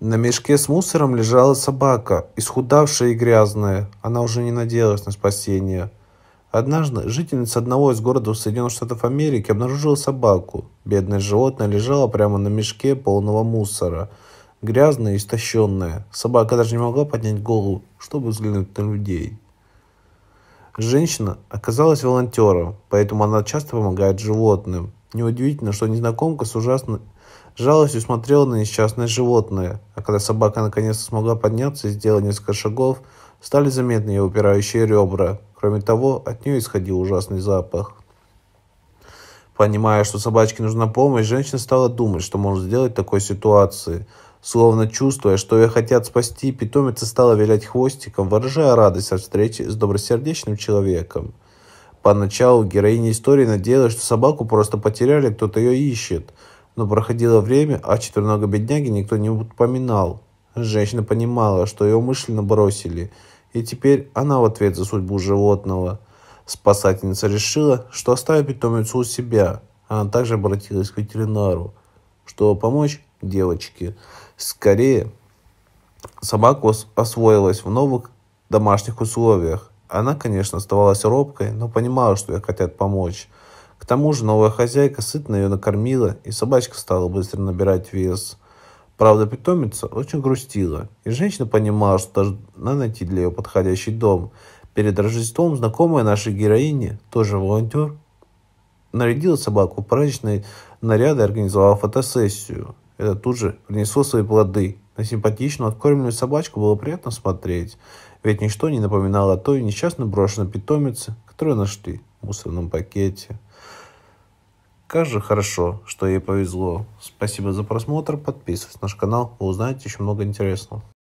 На мешке с мусором лежала собака, исхудавшая и грязная. Она уже не надеялась на спасение. Однажды жительница одного из городов Соединенных Штатов Америки обнаружила собаку. Бедное животное лежало прямо на мешке полного мусора. Грязное и истощенное. Собака даже не могла поднять голову, чтобы взглянуть на людей. Женщина оказалась волонтером, поэтому она часто помогает животным. Неудивительно, что незнакомка с ужасной жалостью смотрел на несчастное животное, а когда собака наконец смогла подняться и сделать несколько шагов, стали заметны ее упирающие ребра. Кроме того, от нее исходил ужасный запах. Понимая, что собачке нужна помощь, женщина стала думать, что может сделать в такой ситуации. Словно чувствуя, что ее хотят спасти, питомица стала вилять хвостиком, выражая радость от встречи с добросердечным человеком. Поначалу героиня истории надеялась, что собаку просто потеряли, кто-то ее ищет – но проходило время, а четверного бедняги никто не упоминал. Женщина понимала, что ее мышленно бросили, и теперь она в ответ за судьбу животного. Спасательница решила, что оставит питомицу у себя. Она также обратилась к ветеринару, чтобы помочь девочке. Скорее, собака освоилась в новых домашних условиях. Она, конечно, оставалась робкой, но понимала, что ей хотят помочь тому же новая хозяйка сытно ее накормила, и собачка стала быстро набирать вес. Правда, питомица очень грустила, и женщина понимала, что должна найти для ее подходящий дом. Перед Рождеством знакомая нашей героини, тоже волонтер, нарядила собаку праздничные наряды и организовала фотосессию. Это тут же принесло свои плоды. На симпатичную откормленную собачку было приятно смотреть, ведь ничто не напоминало о той несчастной брошенной питомице, которую нашли в мусорном пакете. Как же хорошо, что ей повезло. Спасибо за просмотр. Подписывайтесь на наш канал, вы узнаете еще много интересного.